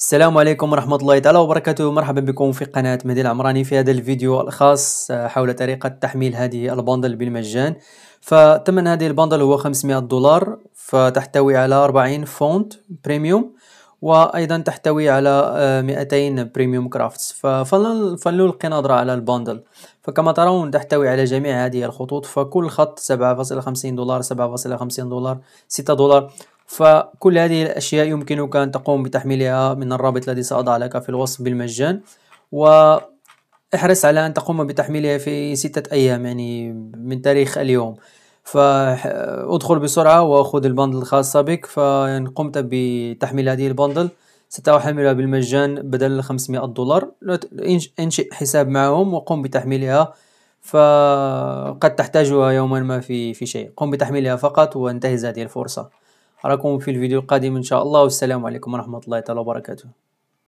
السلام عليكم ورحمة الله تعالى وبركاته مرحبا بكم في قناة مهدي العمراني في هذا الفيديو الخاص آه، حول طريقة تحميل هذه البندل بالمجان فثمن هذه البندل هو 500 دولار فتحتوي على 40 فونت بريميوم وأيضا تحتوي على 200 بريميوم كرافتس فلنلقي نظرة على البندل فكما ترون تحتوي على جميع هذه الخطوط فكل خط 7.50 دولار 7.50 دولار 6 دولار فكل هذه الأشياء يمكنك أن تقوم بتحميلها من الرابط الذي سأضع لك في الوصف بالمجان واحرص على أن تقوم بتحميلها في ستة أيام يعني من تاريخ اليوم فادخل بسرعة وخذ البندل الخاصة بك فإن قمت بتحميل هذه البندل ستحملها بالمجان بدل 500 دولار انشئ حساب معهم وقم بتحميلها فقد تحتاجها يوما ما في في شيء قم بتحميلها فقط وانتهز هذه الفرصة اراكم في الفيديو القادم ان شاء الله والسلام عليكم ورحمه الله تعالى وبركاته